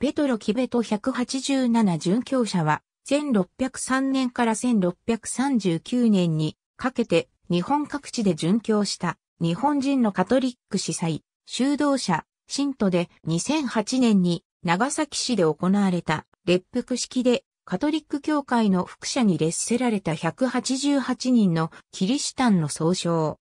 ペトロ・キベト187殉教者は、1603年から1639年にかけて日本各地で殉教した日本人のカトリック司祭、修道者、信徒で2008年に長崎市で行われた列服式でカトリック教会の副社に列せられた188人のキリシタンの総称。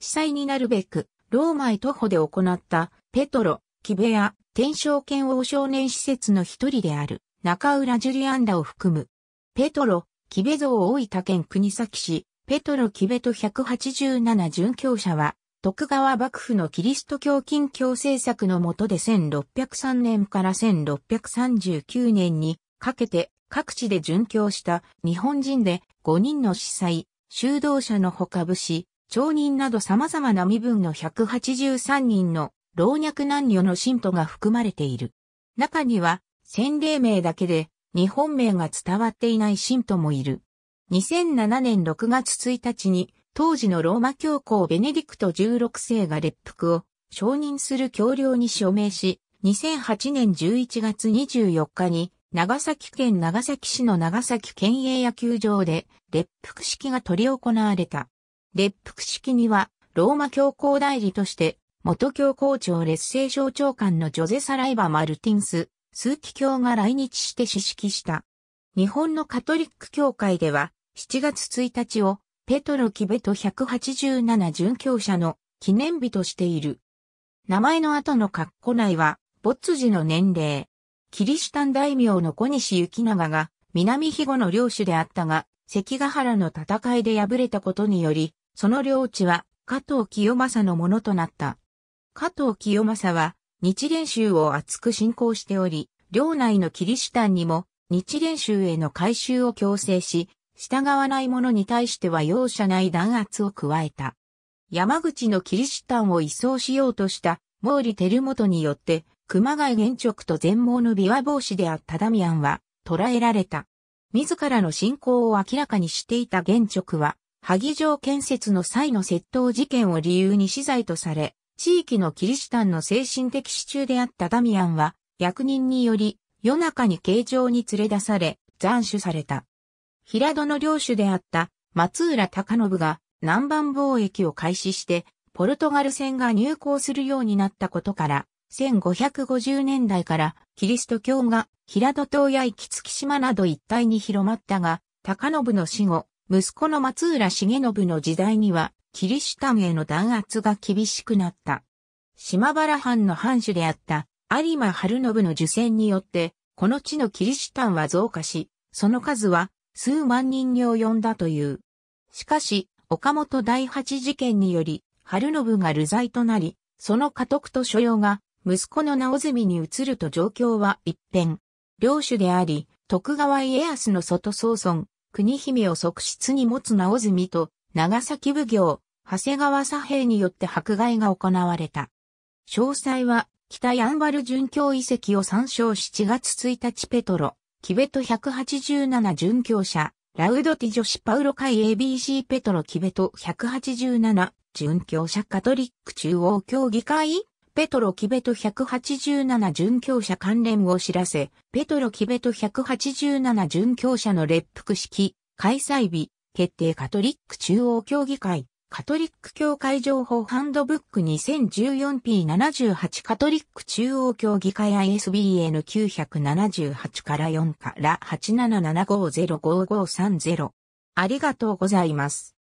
司祭になるべくローマへ徒歩で行ったペトロ木部屋、天正剣王少年施設の一人である、中浦ジュリアンらを含む、ペトロ、木部像大分県国崎市、ペトロ木部と187殉教者は、徳川幕府のキリスト教近教政策の下で1603年から1639年にかけて各地で殉教した日本人で5人の司祭、修道者のほか武士、町人など様々な身分の183人の老若男女の信徒が含まれている。中には、先例名だけで、日本名が伝わっていない信徒もいる。2007年6月1日に、当時のローマ教皇ベネディクト16世が列服を承認する教領に署名し、2008年11月24日に、長崎県長崎市の長崎県営野球場で、列服式が取り行われた。列服式には、ローマ教皇代理として、元教皇庁劣勢省長官のジョゼ・サライバ・マルティンス、ー機教が来日して指揮した。日本のカトリック教会では、7月1日を、ペトロ・キベト187殉教者の記念日としている。名前の後の括弧内は、没時の年齢。キリシタン大名の小西行長が、南肥後の領主であったが、関ヶ原の戦いで敗れたことにより、その領地は加藤清正のものとなった。加藤清正は日蓮宗を厚く信仰しており、領内のキリシタンにも日蓮宗への改宗を強制し、従わない者に対しては容赦ない弾圧を加えた。山口のキリシタンを移送しようとした毛利輝元によって、熊谷玄直と全盲の琵琶帽子であったダミアンは捕らえられた。自らの信仰を明らかにしていた玄直は、萩城建設の際の窃盗事件を理由に死罪とされ、地域のキリシタンの精神的支柱であったダミアンは、役人により、夜中に形状に連れ出され、斬首された。平戸の領主であった松浦隆信が南蛮貿易を開始して、ポルトガル船が入港するようになったことから、1550年代からキリスト教が平戸島や行き島など一帯に広まったが、高信の死後、息子の松浦重信の時代には、キリシタンへの弾圧が厳しくなった。島原藩の藩主であった有馬晴信の受選によって、この地のキリシタンは増加し、その数は数万人に及んだという。しかし、岡本第八事件により、春信が流罪となり、その家督と所要が、息子の直住に移ると状況は一変。領主であり、徳川家康の外総孫、国姫を側室に持つ直住と、長崎奉行、長谷川左平によって迫害が行われた。詳細は、北ヤンバル殉教遺跡を参照7月1日ペトロ、キベト187殉教者、ラウドティ女子パウロ会 ABC ペトロキベト187殉教者カトリック中央協議会ペトロ・キベト187殉教者関連を知らせ、ペトロ・キベト187殉教者の列服式、開催日、決定カトリック中央協議会、カトリック教会情報ハンドブック 2014P78 カトリック中央協議会 ISBN 978から4から877505530ありがとうございます。